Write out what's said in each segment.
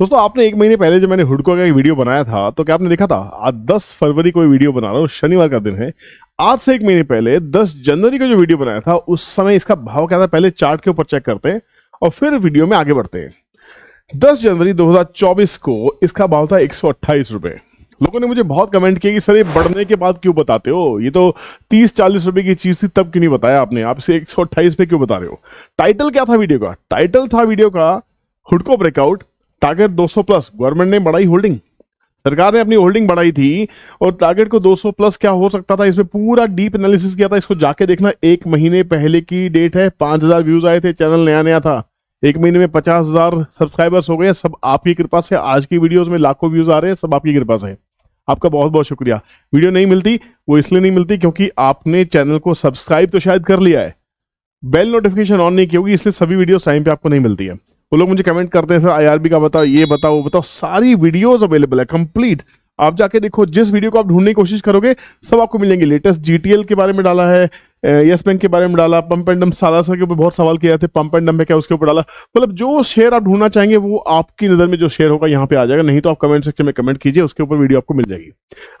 दोस्तों आपने एक महीने पहले जब मैंने हुडको का एक वीडियो बनाया था तो क्या आपने देखा था आज दस फरवरी को वीडियो बना रहा हूँ शनिवार का दिन है आज से एक महीने पहले दस जनवरी को जो वीडियो बनाया था उस समय इसका भाव क्या था पहले चार्ट के ऊपर चेक करते हैं और फिर वीडियो में आगे बढ़ते हैं दस जनवरी चौबीस को इसका भाव था एक रुपए लोगों ने मुझे बहुत कमेंट किया कि सर ये बढ़ने के बाद क्यों बताते हो ये तो 30-40 रुपए की चीज थी तब क्यों नहीं बताया आपने आप इसे एक पे क्यों बता रहे हो टाइटल क्या था वीडियो का टाइटल था वीडियो का हुडको ब्रेकआउट टारगेट 200 प्लस गवर्नमेंट ने बढ़ाई होल्डिंग सरकार ने अपनी होल्डिंग बढ़ाई थी और टारगेट को 200 प्लस क्या हो सकता था इसमें पूरा डीप एनालिसिस किया था इसको जाके देखना एक महीने पहले की डेट है पांच हजार व्यूज आए थे चैनल नया नया था एक महीने में पचास हजार सब्सक्राइबर्स हो गए सब आपकी कृपा से आज की वीडियो में लाखों व्यूज आ रहे हैं सब आपकी कृपा से आपका बहुत बहुत शुक्रिया वीडियो नहीं मिलती वो इसलिए नहीं मिलती क्योंकि आपने चैनल को सब्सक्राइब तो शायद कर लिया है बेल नोटिफिकेशन ऑन नहीं की होगी इसलिए सभी वीडियोस टाइम पे आपको नहीं मिलती है वो लोग मुझे कमेंट करते हैं सर आईआरबी का बताओ ये बताओ वो बताओ सारी वीडियोस अवेलेबल है कंप्लीट आप जाके देखो जिस वीडियो को आप ढूंढने की कोशिश करोगे सब आपको मिलेंगे लेटेस्ट जीटीएल के बारे में डाला है यस बैंक के बारे में डाला पंप एंड डम सादा सर के ऊपर बहुत सवाल किया थे पंप एंड डम में क्या उसके ऊपर डाला मतलब जो शेयर आप ढूंढना चाहेंगे वो आपकी नज़र में जो शेयर होगा यहाँ पे आ जाएगा नहीं तो आप कमेंट सेक्शन में कमेंट कीजिए उसके ऊपर वीडियो आपको मिल जाएगी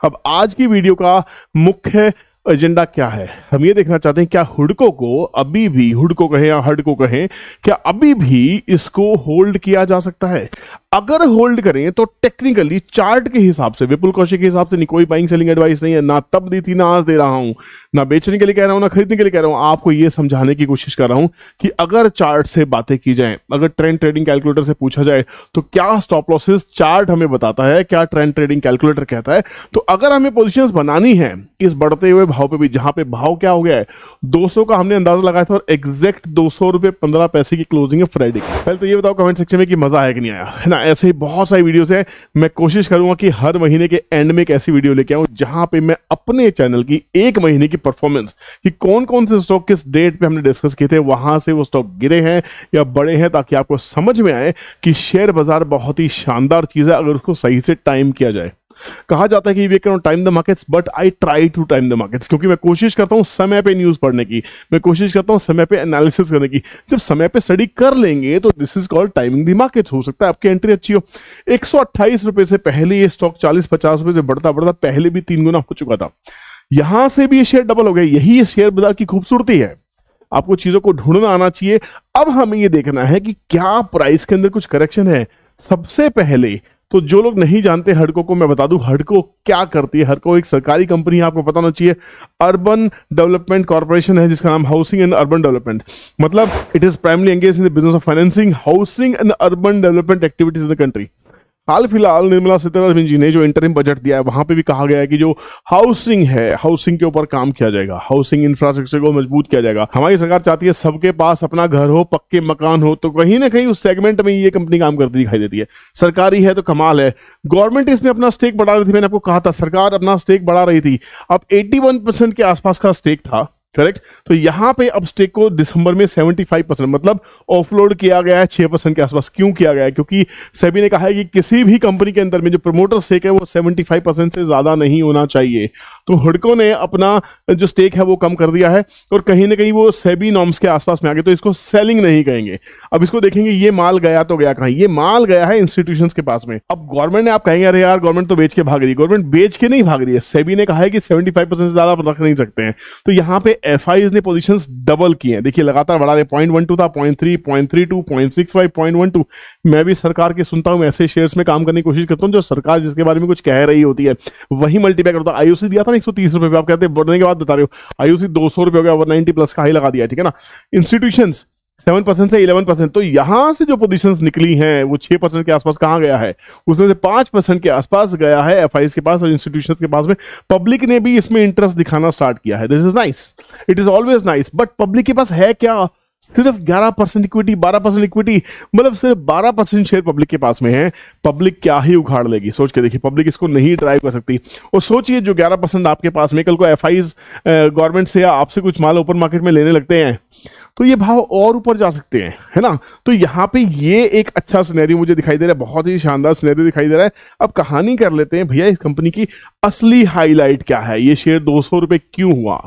अब आज की वीडियो का मुख्य एजेंडा क्या है हम ये देखना चाहते हैं क्या हुडको को अभी भी हुडको कहें या हडको कहें क्या अभी भी इसको होल्ड किया जा सकता है अगर होल्ड करें तो टेक्निकली चार्ट के हिसाब से विपुल कौशिक के हिसाब से कोई बाइंग सेलिंग एडवाइस नहीं है ना तब दी थी ना आज दे रहा हूं ना बेचने के लिए कह रहा हूं ना खरीदने के लिए कह रहा हूं आपको यह समझाने की कोशिश कर रहा हूं कि अगर चार्ट से बातें की जाए अगर ट्रेंड ट्रेडिंग कैलकुलेटर से पूछा जाए तो क्या स्टॉप लॉसेस चार्ट हमें बताता है क्या ट्रेंड ट्रेडिंग कैलकुलेटर कहता है तो अगर हमें पोजिशन बनानी है इस बढ़ते हुए भाव पे भी जहां पे भाव क्या हो गया है दो का हमने अंदाजा लगाया था और एग्जैक्ट दो सौ रुपए पंद्रह पैसे की क्लोजिंग है फ्राइडे पहले तो ये बताओ कमेंट सेक्शन में कि मजा आया कि नहीं आया है ना ना ऐसे ही बहुत सारी वीडियोस हैं मैं कोशिश करूंगा कि हर महीने के एंड में एक ऐसी वीडियो लेके आऊं जहां पे मैं अपने चैनल की एक महीने की परफॉर्मेंस कि कौन कौन से स्टॉक किस डेट पे हमने डिस्कस किए थे वहां से वो स्टॉक गिरे हैं या बड़े हैं ताकि आपको समझ में आए कि शेयर बाजार बहुत ही शानदार चीज है अगर उसको सही से टाइम किया जाए कहा जाता है कि we can time the markets but I try to time the markets क्योंकि मैं कोशिश करता हूँ समय पे न्यूज पढ़ने की मैं कोशिश करता हूँ समय पे एनालिसिस करने की जब समय पे स्टडी कर लेंगे तो this is called timing the markets हो सकता है आपकी एंट्री अच्छी हो एक रुपए से पहले ये स्टॉक चालीस पचास रुपए से बढ़ता बढ़ता पहले भी तीन गुना हो चुका था यहां से भी ये शेयर डबल हो गया यही शेयर बाजार की खूबसूरती है आपको चीजों को ढूंढना आना चाहिए अब हमें ये देखना है कि क्या प्राइस के अंदर कुछ करेक्शन है सबसे पहले तो जो लोग नहीं जानते हडको को मैं बता दूं हडको क्या करती है हडको एक सरकारी कंपनी है आपको पता होना चाहिए अर्बन डेवलपमेंट कॉरपोरेशन है जिसका नाम हाउसिंग एंड अर्बन डेवलपमेंट मतलब it is primarily engage in the business of financing housing and urban development activities in the country हाल फिलहाल निर्मला सीतारमन जी ने जो इंटरिम बजट दिया है वहां पे भी कहा गया है कि जो हाउसिंग है हाउसिंग के ऊपर काम किया जाएगा हाउसिंग इंफ्रास्ट्रक्चर को मजबूत किया जाएगा हमारी सरकार चाहती है सबके पास अपना घर हो पक्के मकान हो तो कहीं ना कहीं उस सेगमेंट में ये कंपनी काम करती दिखाई देती है सरकारी है तो कमाल है गवर्नमेंट इसमें अपना स्टेक बढ़ा रही थी मैंने आपको कहा था सरकार अपना स्टेक बढ़ा रही थी अब एट्टी के आसपास का स्टेक था करेक्ट तो यहां पे स्टेक को दिसंबर में 75 परसेंट मतलब ऑफलोड किया गया है 6 परसेंट के आसपास क्यों किया गया है क्योंकि सेबी ने कहा है कि किसी भी कंपनी के अंदर में जो प्रमोटर स्टेक है वो 75 परसेंट से ज्यादा नहीं होना चाहिए तो हुडको ने अपना जो स्टेक है वो कम कर दिया है और कहीं ना कहीं वो सेबी नॉर्म्स के आसपास में आ गए तो इसको सेलिंग नहीं कहेंगे अब इसको देखेंगे ये माल गया तो गया कहा ये माल गया है इंस्टीट्यूशन के पास में अब गवर्नमेंट ने आप कहेंगे अरे यार गवर्नमेंट तो बेच के भाग रही है गवर्नमेंट बेच के नहीं भाग रही है सेबी ने कहा है कि सेवेंटी से ज्यादा रख नहीं सकते हैं तो यहाँ पे एफ ने पोजिशन डबल किए हैं देखिए लगातार बढ़ा रहे पॉइंट वन टू था point three point three two point six five point one two मैं भी सरकार के सुनता हूं ऐसे शेयर्स में काम करने की कोशिश करता हूं जो सरकार जिसके बारे में कुछ कह रही होती है वही मल्टीपाई करता आईओसी दिया था ना एक सौ तीस रुपए आप कहते हैं बढ़ने के बाद बता रहे हो आईओसी दो सौ रुपये हो गया वन नाइनटी प्लस का ही लगा दिया ठीक है ना इंस्टीट्यूशन सेवन परसेंट से इलेवन परसेंट तो यहां से जो पोजिशन निकली हैं वो छह परसेंट के आसपास कहाँ गया है उसमें से पांच परसेंट के आसपास गया है एफ के पास और इंस्टीट्यूशन के पास में पब्लिक ने भी इसमें इंटरेस्ट दिखाना स्टार्ट किया है this is nice it is always nice but public के पास है क्या सिर्फ 11 परसेंट इक्विटी 12 परसेंट इक्विटी मतलब सिर्फ 12 परसेंट शेयर पब्लिक के पास में है पब्लिक क्या ही उखाड़ लेगी सोच के देखिए पब्लिक इसको नहीं ड्राइव कर सकती और सोचिए जो 11 परसेंट आपके पास में कल को एफ गवर्नमेंट से या आपसे कुछ माल ओपन मार्केट में लेने लगते हैं तो ये भाव और ऊपर जा सकते हैं है ना तो यहाँ पे ये एक अच्छा स्नैरियो मुझे दिखाई दे रहा है बहुत ही शानदार स्नैरियो दिखाई दे रहा है अब कहानी कर लेते हैं भैया इस कंपनी की असली हाईलाइट क्या है ये शेयर दो सौ क्यों हुआ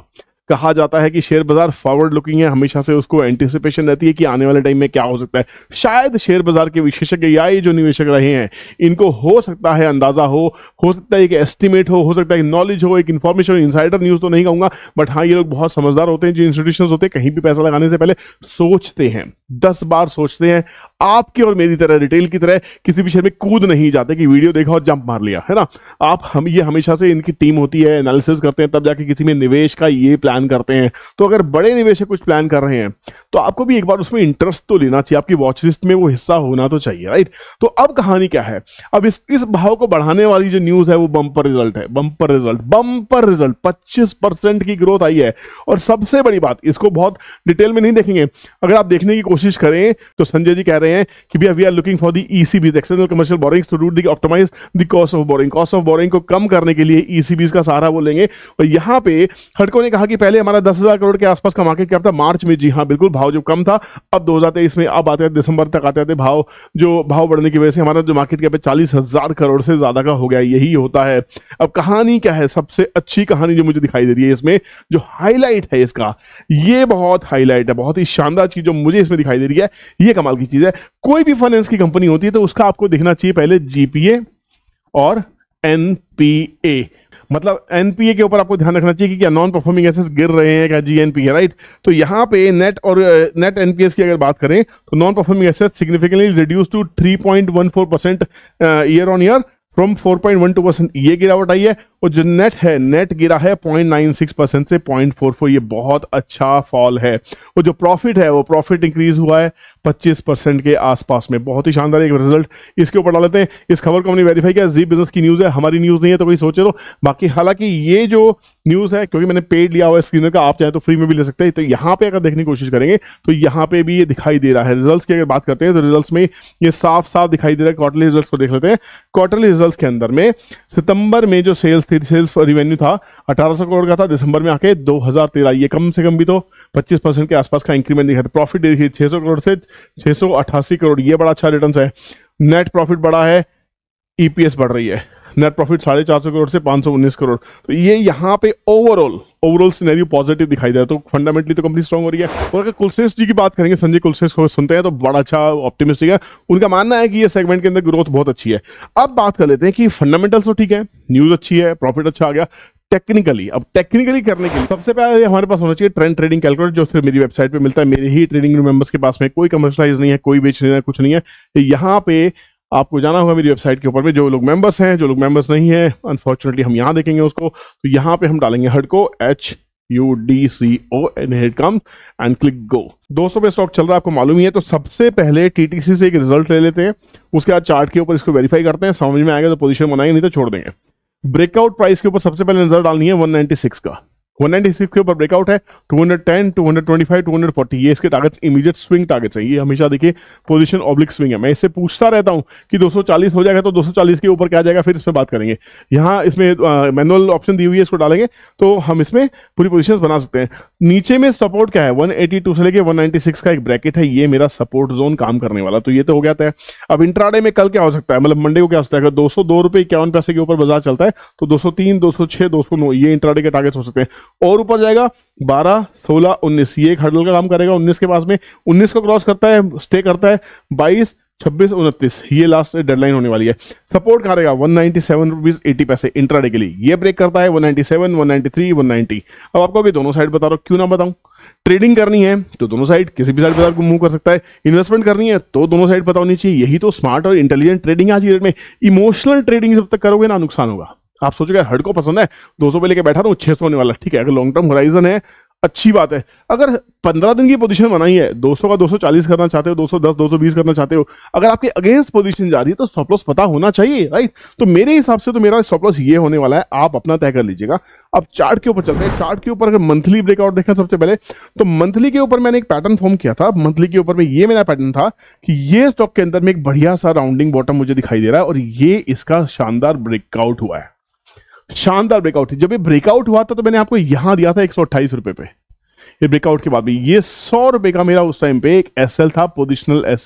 कहा जाता है कि शेयर बाजार फॉरवर्ड लुकिंग है हमेशा से उसको एंटिसिपेशन रहती है कि आने वाले टाइम में क्या हो सकता है शायद शेयर बाजार के विशेषज्ञ या ये जो निवेशक रहे हैं इनको हो सकता है अंदाजा हो हो सकता है एक एस्टिमेट हो हो सकता है नॉलेज हो एक इन्फॉर्मेशन इंसाइडर न्यूज तो नहीं कहूंगा बट हाँ ये लोग बहुत समझदार होते हैं जो इंस्टीट्यूशन होते हैं कहीं भी पैसा लगाने से पहले सोचते हैं दस बार सोचते हैं आपकी और मेरी तरह रिटेल की तरह किसी भी शेयर में कूद नहीं जाते कि वीडियो देखा और जंप मार लिया है ना आप हम ये हमेशा से इनकी टीम होती है एनालिसिस करते हैं तब जाके किसी में निवेश का ये प्लान करते हैं तो अगर बड़े निवेशक कुछ प्लान कर रहे हैं तो आपको भी एक बार उसमें इंटरेस्ट तो लेना चाहिए आपकी वॉच लिस्ट में वो हिस्सा होना तो चाहिए राइट तो अब कहानी क्या है अब इस इस भाव को बढ़ाने वाली जो न्यूज है वो बम्पर रिजल्ट है bumper result bumper result 25 percent की ग्रोथ आई है और सबसे बड़ी बात इसको बहुत डिटेल में नहीं देखेंगे अगर आप देखने की कोशिश करें तो संजय जी कह रहे हैं कि भैया we are looking for the ECBs external commercial borrowing to do the optimize the cost of borrowing cost of borrowing को कम करने के लिए ईसीबीज e का सहारा वो लेंगे और यहां पे हटको ने कहा कि पहले हमारा दस करोड़ के आसपास का मार्केट क्या था मार्च में जी हाँ बिल्कुल भाव जो कम था अब दो हजार तेईस में अब आते हैं दिसंबर तक आते आते भाव जो भाव बढ़ने की वजह से हमारा जो मार्केट कैप है चालीस हजार करोड़ से ज्यादा का हो गया यही होता है अब कहानी क्या है सबसे अच्छी कहानी जो मुझे दिखाई दे रही है इसमें जो हाईलाइट है इसका ये बहुत हाईलाइट है बहुत ही शानदार चीज जो मुझे इसमें दिखाई दे रही है ये कमाल की चीज है कोई भी फाइनेंस की कंपनी होती है तो उसका आपको देखना चाहिए पहले जीपीए और एनपीए मतलब एनपीए के ऊपर आपको ध्यान रखना चाहिए कि क्या नॉन परफॉर्मिंग एसेट्स गिर रहे हैं क्या है राइट तो यहाँ पे नेट और नेट एनपीएस की अगर बात करें तो non performing assets significantly reduce to 3.14 percent year on year from 4.12 percent ये गिरावट आई है और जो नेट है नेट गिरा है सिक्स परसेंट से फोर ये बहुत अच्छा फॉल है और जो प्रॉफिट है वो प्रॉफिट इंक्रीज हुआ है 25 परसेंट के आसपास में बहुत ही शानदार एक रिजल्ट इसके ऊपर डाल लेते हैं इस खबर को हमने वेरीफाई किया जी बिजनेस की न्यूज़ है हमारी न्यूज़ नहीं है तो कोई सोचे तो बाकी हालांकि ये जो न्यूज़ है क्योंकि मैंने पेड लिया हुआ है स्क्रीनर का आप चाहे तो फ्री में भी ले सकते हैं तो यहाँ पर अगर देखने की कोशिश करेंगे तो यहाँ पे भी ये दिखाई दे रहा है रिजल्ट की अगर बात करते हैं तो रिजल्ट में ये साफ साफ दिखाई दे रहा है क्वार्टरली रिजल्ट को देख लेते हैं क्वार्टरली रिजल्ट के अंदर में सितंबर में जो सेल्स थी सेल्स रिवेन्यू था अठारह करोड़ का था दिसंबर में आके दो ये कम से कम भी तो पच्चीस परसेंट के आसपास का इंक्रीमेंट दिखा था प्रॉफिट देखिए छः करोड़ से छह करोड़ ये बड़ा अच्छा रिटर्न है नेट प्रॉफिट बढ़ा है ईपीएस e बढ़ रही है नेट प्रॉफिट साढ़े चार सौ करोड़ से पाँच सौ उन्नीस करोड़ तो ये यहाँ पे ओवरऑल ओवरऑल सिनेरियो पॉजिटिव दिखाई दे रहा है तो फंडामेंटली तो कंपनी स्ट्रॉग हो रही है और अगर कुलशेष जी की बात करेंगे संजय कुलशेष को सुनते हैं तो बड़ा अच्छा ऑप्टिमिस्टिक है उनका मानना है कि ये सेगमेंट के अंदर ग्रोथ बहुत अच्छी है अब बात कर लेते हैं कि फंडामेंटल्स तो ठीक है न्यूज अच्छी है प्रॉफिट अच्छा आ गया टेक्निकली अब टेक्निकली करने के लिए सबसे पहले हमारे पास होना चाहिए ट्रेंड ट्रेडिंग कैलकुलेटर जो सिर्फ मेरी वेबसाइट पे मिलता है मेरे ही ट्रेडिंग मेंबर्स के पास में कोई कमर्शलाइज नहीं है कोई बेच नहीं है कुछ नहीं है तो यहाँ पे आपको जाना होगा मेरी वेबसाइट के ऊपर में जो लोग मेंबर्स हैं जो लोग मेंबर्स नहीं है अनफॉर्चुनेटली हम यहाँ देखेंगे उसको तो यहाँ पे हम डालेंगे हड को H U D C O and head come and click go दो सौ पे स्टॉक चल रहा है आपको मालूम ही है तो सबसे पहले टीटीसी से एक रिजल्ट ले लेते हैं उसके बाद चार्ट के ऊपर इसको वेरीफाई करते हैं समझ में आएगा तो पोजीशन बनाएंगे नहीं तो छोड़ देंगे ब्रेकआउट प्राइस के ऊपर सबसे पहले नजर डालनी है 196 का 196 के ऊपर ब्रेकआउट है 210, 225, 240 ये इसके टारगेट्स इमीडिएट स्विंग टारगेट्स हैं ये हमेशा देखिए पोजीशन ऑब्लिक स्विंग है मैं इससे पूछता रहता हूं कि 240 हो जाएगा तो 240 के ऊपर क्या जाएगा फिर इसमें बात करेंगे यहाँ इसमें मैनुअल ऑप्शन दी हुई है इसको डालेंगे तो हम इसमें पूरी पोजिशन बना सकते हैं नीचे में सपोर्ट क्या है वन से लेके वन का एक ब्रैकेट है ये मेरा सपोर्ट जोन काम करने वाला तो ये तो हो गया था अब इंट्राडे में कल क्या हो सकता है मतलब मंडे को क्या होता है अगर दो सौ पैसे के ऊपर बाजार चलता है तो दो सौ तीन दो सौ दो सौ नौ ये इंट्राडे के टारगेट हो सकते हैं और ऊपर जाएगा 12 16 19 ये एक हर्डल का काम करेगा 19 के पास में 19 को क्रॉस करता है स्टे करता है 22 छब्बीस उनतीस ये लास्ट डेडलाइन होने वाली है सपोर्ट करेगा one ninety seven rupees eighty पैसे इंट्राडे के लिए ये ब्रेक करता है one ninety seven one ninety three one ninety अब आपको भी दोनों साइड बता रहा हूँ क्यों ना बताऊँ ट्रेडिंग करनी है तो दोनों साइड किसी भी साइड पर मूव कर सकता है इन्वेस्टमेंट करनी है तो दोनों साइड पता होनी चाहिए यही तो स्मार्ट और इंटेलिजेंट ट्रेडिंग है आज की डेट में इमोशनल ट्रेडिंग जब तक करोगे ना नुकसान होगा आप सोचोगे हर्ड को पसंद है दो सौ पे लेके बैठा रहा हूँ छह सौ होने वाला ठीक है अगर लॉन्ग टर्म होराइजन है अच्छी बात है अगर पंद्रह दिन की पोजीशन बनाई है दो सौ का दो सौ चालीस करना चाहते हो दो दो सौ दस सौ बीस करना चाहते हो अगर आपके अगेंस्ट पोजीशन जा रही है तो स्टॉप लॉस पता होना चाहिए राइट तो मेरे हिसाब से तो मेरा स्टॉप लॉस ये होने वाला है आप अपना तय कर लीजिएगा अब चार्ट के ऊपर चलते हैं चार्ट के ऊपर अगर मंथली ब्रेकआउट देखें सबसे पहले तो मंथली के ऊपर मैंने एक पैटर्न फॉर्म किया था मंथली के ऊपर में ये मेरा पैटर्न था कि ये स्टॉक के अंदर में एक बढ़िया सा राउंडिंग बॉटम मुझे दिखाई दे रहा है और ये इसका शानदार ब्रेकआउट हुआ है शानदार ब्रेकआउट है जब ये ब्रेकआउट हुआ था तो मैंने आपको यहां दिया था एक रुपए पे ये ब्रेकआउट के बाद में ये सौ रुपए का मेरा उस टाइम पे एक एस था पोजिशनल एस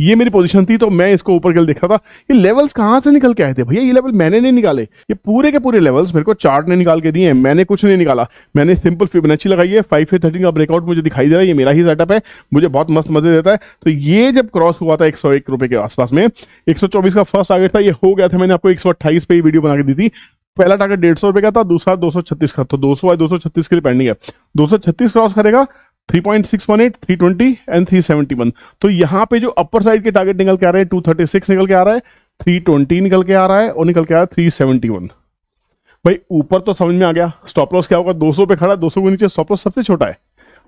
ये मेरी पोजीशन थी तो मैं इसको ऊपर के लिए देख रहा था ये लेवल्स कहां से निकल के आए थे भैया ये लेवल मैंने नहीं निकाले ये पूरे के पूरे लेवल्स मेरे को चार्ट ने निकाल के दिए हैं मैंने कुछ नहीं निकाला मैंने सिंपल फिबोनाची लगाई है फाइव फिर थर्टीन का ब्रेकआउट मुझे दिखाई दे रहा है ये मेरा ही सेटअप है मुझे बहुत मस्त मजे देता है तो ये जब क्रॉस हुआ था एक सौ के आसपास में एक का फर्स्ट टारगेट था ये हो गया था मैंने आपको एक सौ पे ही वीडियो बना के दी थी पहला टारगेट डेढ़ सौ रुपए का था दूसरा दो सौ छत्तीस का तो दो सौ दो सौ छत्तीस के लिए पेंडिंग है दो सौ छत्तीस क्रॉस करेगा 3.618, 320 एंड 371 तो यहाँ पे जो अपर साइड के टारगेट निकल के आ रहे हैं 236 निकल के आ रहा है 320 निकल के आ रहा है और निकल के आ रहा है 371 भाई ऊपर तो समझ में आ गया स्टॉप लॉस क्या होगा 200 पे खड़ा 200 के नीचे स्टॉप लॉस सबसे छोटा है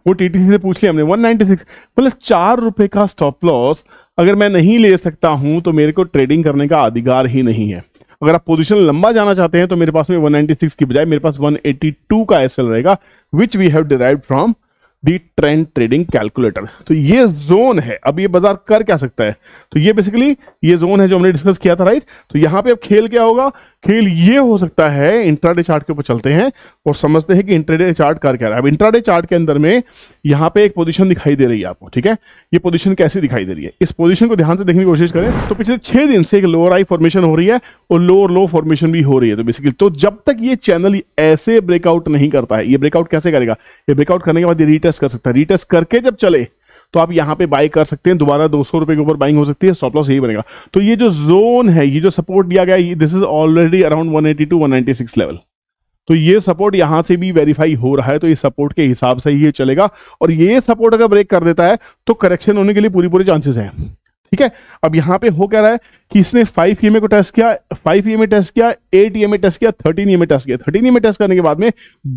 वो टीटीसी से पूछ लिया हमने 196 मतलब चार रुपए का स्टॉप लॉस अगर मैं नहीं ले सकता हूं तो मेरे को ट्रेडिंग करने का अधिकार ही नहीं है अगर आप पोजीशन लंबा जाना चाहते हैं तो मेरे पास में 196 की बजाय मेरे पास 182 का एसएल रहेगा which we have derive from the trend trading calculator तो ये जोन है अब ये बाजार कर क्या सकता है तो ये बेसिकली ये जोन है जो हमने डिस्कस किया था राइट तो यहां पे अब खेल क्या होगा खेल ये हो सकता है इंट्राडे चार्ट के ऊपर चलते हैं और समझते हैं कि इंट्राडे चार्ट कर क्या रहा है अब इंट्राडे चार्ट के अंदर में यहाँ पे एक पोजीशन दिखाई दे रही है आपको ठीक है ये पोजीशन कैसी दिखाई दे रही है इस पोजीशन को ध्यान से देखने की कोशिश करें तो पिछले छह दिन से एक लोअर आई फॉर्मेशन हो रही है और लोअर लो फॉर्मेशन भी हो रही है तो बेसिकली तो जब तक ये चैनल ऐसे ब्रेकआउट नहीं करता है ये ब्रेकआउट कैसे करेगा ये ब्रेकआउट करने के बाद ये रिटेस्ट रिटेस्ट कर सकता है रिटेस्ट करके जब चले तो आप यहां पे बाई कर सकते हैं दोबारा दो सौ रुपए के ऊपर बाइंग हो सकती है स्टॉप लॉस यही बनेगा तो ये जो जोन है ये जो सपोर्ट दिया गया this is already around one eighty two one ninety six level तो ये सपोर्ट यहां से भी वेरीफाई हो रहा है तो इस सपोर्ट के हिसाब से ही ये चलेगा और ये सपोर्ट अगर ब्रेक कर देता है तो करेक्शन होने के लिए पूरी पूरी चांसेस हैं ठीक है अब यहां पे हो क्या रहा है कि इसने फाइव ई e को टेस्ट किया फाइव ई टेस्ट किया एट ई टेस्ट किया थर्टीन ई टेस्ट किया थर्टीन ई टेस्ट करने के बाद में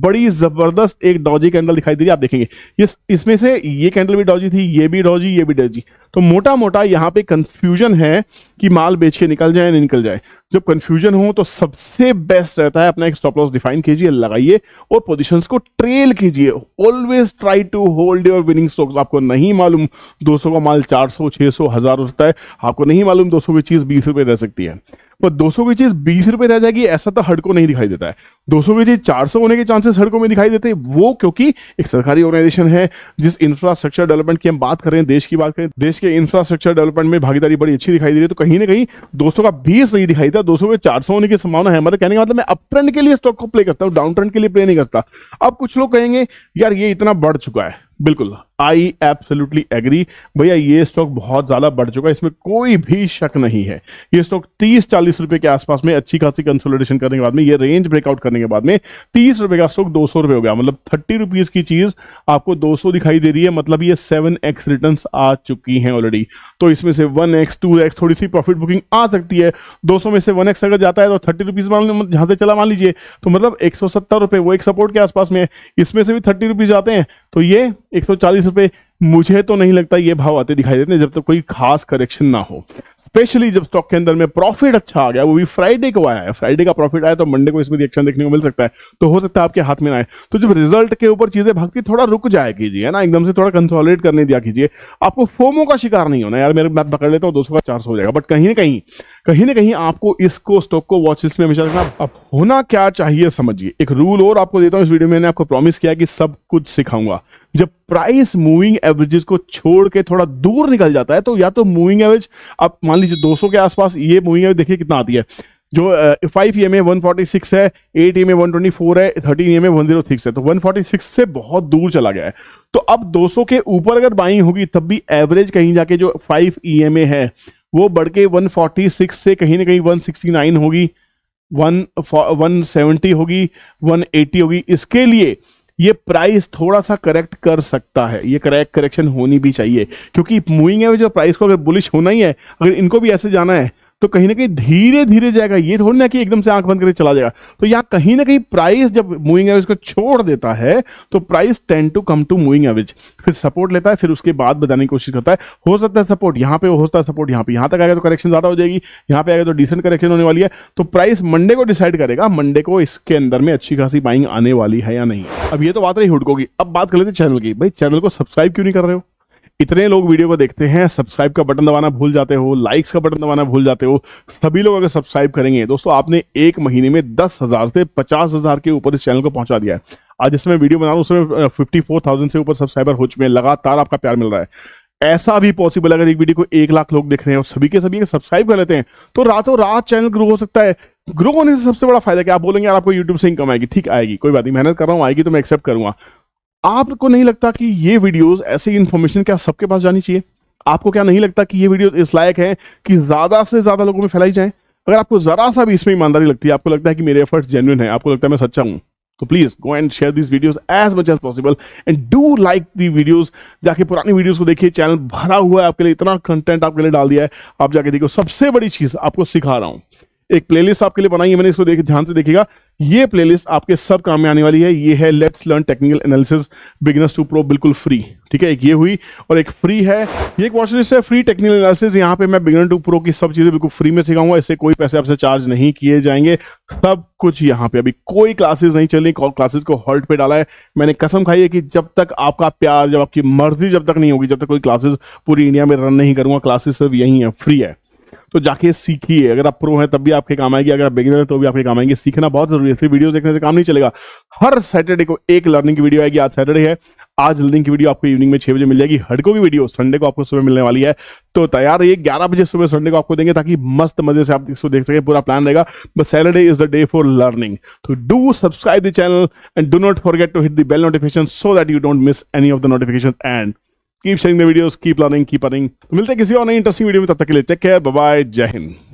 बड़ी जबरदस्त एक डॉजी कैंडल दिखाई दे रही है आप देखेंगे ये इसमें से ये कैंडल भी डॉजी थी ये भी डॉजी ये भी डॉजी तो मोटा मोटा यहाँ पे कंफ्यूजन है कि माल बेच के निकल जाए नहीं निकल जाए जब कंफ्यूजन हो तो सबसे बेस्ट रहता है अपना एक स्टॉप लॉस डिफाइन कीजिए लगाइए और पोजीशंस को ट्रेल कीजिए always try to hold your winning stocks आपको नहीं मालूम 200 का माल 400 600 हजार होता है आपको नहीं मालूम 200 की चीज चीज बीस रुपए रह सकती है पर 200 की चीज बीस रुपए रह जाएगी ऐसा तो हड़को नहीं दिखाई देता है 200 की चीज 400 होने के चांसेस हर में दिखाई देते हैं वो क्योंकि एक सरकारी ऑर्गेनाइजेशन है जिस इंफ्रास्ट्रक्चर डेवलपमेंट की हम बात करें देश की बात करें देश के इंफ्रास्ट्रक्चर डेवलपमेंट में भागीदारी बड़ी अच्छी दिखाई दे रही है तो कहीं ना कहीं दोस्तों का बीस नहीं दिखाई देता दो के चार होने की संभावना है मतलब कहने का मतलब मैं अप ट्रेंड के लिए स्टॉक को प्ले करता हूँ डाउन ट्रेंड के लिए प्ले नहीं करता अब कुछ लोग कहेंगे यार ये इतना बढ़ चुका है बिल्कुल आई एब्सोल्युटली एग्री भैया ये स्टॉक बहुत ज़्यादा बढ़ चुका है इसमें कोई भी शक नहीं है ये स्टॉक 30 चालीस रुपए के आसपास में अच्छी खासी कंसोलिडेशन करने के बाद में ये रेंज ब्रेकआउट करने के बाद में तीस रुपए का स्टॉक दो सौ रुपये हो गया मतलब थर्टी रुपीज़ की चीज़ आपको दो सौ दिखाई दे रही है मतलब ये सेवन एक्स रिटर्न आ चुकी हैं ऑलरेडी तो इसमें से वन एक्स टू एक्स थोड़ी सी प्रॉफिट बुकिंग आ सकती है दो सौ में से वन एक्स अगर जाता है तो थर्टी रुपीज़ मान जहां से चला मान लीजिए तो मतलब एक सौ सत्तर रुपये वो एक सपोर्ट के आसपास में इसमें से भी थर्टी रुपीज़ आते हैं तो ये एक सौ चालीस आंसर पे मुझे तो नहीं लगता ये भाव आते दिखाई देते जब तक तो कोई खास करेक्शन ना हो स्पेशली जब स्टॉक के अंदर में प्रॉफिट अच्छा आ गया वो भी फ्राइडे को आया है फ्राइडे का प्रॉफिट आया तो मंडे को इसमें रिएक्शन देखने को मिल सकता है तो हो सकता है आपके हाथ में आए तो जब रिजल्ट के ऊपर चीजें भक्ति थोड़ा रुक जाए कीजिए ना एकदम से थोड़ा कंसोलिडेट करने दिया कीजिए आपको फोमो का शिकार नहीं होना यार मेरे मैं पकड़ लेता हूँ दो सौ का चार हो जाएगा बट कहीं ना कहीं कहीं ना कहीं आपको इसको स्टॉक को वॉच लिस्ट में हमेशा रखना अब होना क्या चाहिए समझिए एक रूल और आपको देता हूँ इस वीडियो में आपको प्रॉमिस किया कि सब कुछ सिखाऊंगा जब प्राइस मूविंग एवरेजेस को छोड़ के थोड़ा दूर निकल जाता है तो या तो मूविंग एवरेज आप मान लीजिए 200 के आसपास ये मूविंग एवरेज देखिए कितना आती है जो five E M A one forty six है eight E M A one twenty four है thirteen E M A one zero six है तो वन फोर्टी सिक्स से बहुत दूर चला गया है तो अब दो सौ के ऊपर अगर बाइंग होगी तब भी एवरेज कहीं जाके जो फाइव ई एम ए है वो बढ़ के वन फोर्टी सिक्स से कहीं ना कहीं वन सिक्सटी नाइन होगी वन वन सेवेंटी होगी वन एटी होगी इसके लिए ये प्राइस थोड़ा सा करेक्ट कर सकता है ये करेक्ट करेक्शन होनी भी चाहिए क्योंकि मूविंग एवरेज और प्राइस को अगर बुलिश होना ही है अगर इनको भी ऐसे जाना है तो कहीं ना कहीं धीरे धीरे जाएगा ये थोड़ी ना कि एकदम से आंख बंद करके चला जाएगा तो यहाँ कहीं ना कहीं प्राइस जब मूविंग एवरेज को छोड़ देता है तो price ten to come to moving average फिर सपोर्ट लेता है फिर उसके बाद बताने की कोशिश करता है हो सकता है सपोर्ट यहाँ पे हो सकता है सपोर्ट यहाँ पे यहाँ तक आएगा तो करेक्शन ज्यादा हो जाएगी यहाँ पे आएगा तो डिसेंट करेक्शन होने वाली है तो प्राइस मंडे को डिसाइड करेगा मंडे को इसके अंदर में अच्छी खासी बाइंग आने वाली है या नहीं अब ये तो बात रही हुडको की अब बात कर लेते चैनल की भाई चैनल को सब्सक्राइब क्यों नहीं कर रहे हो इतने लोग वीडियो को देखते हैं सब्सक्राइब का बटन दबाना भूल जाते हो लाइक्स का बटन दबाना भूल जाते हो सभी लोग अगर सब्सक्राइब करेंगे दोस्तों आपने एक महीने में दस हजार से पचास हजार के ऊपर इस चैनल को पहुंचा दिया है आज जिसमें वीडियो बना रहा हूँ उसमें फिफ्टी फोर थाउजेंड से ऊपर सब्सक्राइबर हो चुके हैं लगातार आपका प्यार मिल रहा है ऐसा भी पॉसिबल अगर एक वीडियो को एक लाख लोग देख रहे हैं और सभी के सभी सब्सक्राइब कर लेते हैं तो रातों रात चैनल ग्रो हो सकता है ग्रो होने से सबसे बड़ा फायदा क्या आप बोलेंगे यार आपको यूट्यूब से इनकम आएगी ठीक आएगी कोई बात नहीं मेहनत कर रहा हूँ आएगी तो मैं एक्सेप्ट करूंगा आपको नहीं लगता कि ये वीडियोस ऐसी इन्फॉर्मेशन क्या सबके पास जानी चाहिए आपको क्या नहीं लगता कि ये वीडियो इस लायक है कि ज्यादा से ज्यादा लोगों में फैलाई जाए अगर आपको जरा सा भी इसमें ईमानदारी लगती है आपको लगता है कि मेरे एफर्ट्स जेन्युन है आपको लगता है मैं सच्चा हूं तो please go and share this videos as much as possible and do like the videos जाके पुरानी वीडियोस को देखिए चैनल भरा हुआ है आपके लिए इतना कंटेंट आपके लिए डाल दिया है आप जाके देखो सबसे बड़ी चीज आपको सिखा रहा हूं एक प्लेलिस्ट आपके लिए बनाई है मैंने इसको देख ध्यान से देखिएगा ये प्लेलिस्ट आपके सब काम में आने वाली है ये है let's learn technical analysis beginners to pro बिल्कुल फ्री ठीक है एक ये हुई और एक फ्री है ये एक वॉच लिस्ट है फ्री टेक्निकल एनालिसिस यहाँ पे मैं बिगनर टू प्रो की सब चीजें बिल्कुल फ्री में सिखाऊंगा इससे कोई पैसे आपसे चार्ज नहीं किए जाएंगे सब कुछ यहाँ पे अभी कोई क्लासेस नहीं चल रही क्लासेस को हॉल्ट पे डाला है मैंने कसम खाई है कि जब तक आपका प्यार जब आपकी मर्जी जब तक नहीं होगी जब तक कोई क्लासेस पूरी इंडिया में रन नहीं करूंगा क्लासेस सिर्फ यही है फ्री है तो जाके सीखिए अगर आप प्रो हैं तब भी आपके काम आएगी अगर आप बिगिनर हैं तो भी आपके काम आएंगे सीखना बहुत जरूरी है वीडियो देखने से काम नहीं चलेगा हर सैटरडे को एक लर्निंग की वीडियो आएगी आज सैटरडे है आज लर्निंग की वीडियो आपको इवनिंग में छह बजे मिल जाएगी हडको की वीडियो संडे को आपको सुबह मिलने वाली है तो तैयार रहिए ग्यारह बजे सुबह संडे को आपको देंगे ताकि मस्त मजे से आप इसको देख सके पूरा प्लान रहेगा but Saturday is the day for learning तो do subscribe the channel and do not forget to hit the bell notification so that you don't miss any of the notification and keep sharing the videos keep learning keep earning मिलते हैं किसी और नई interesting video में तब तक के लिए टेक केयर बाय जय हिंद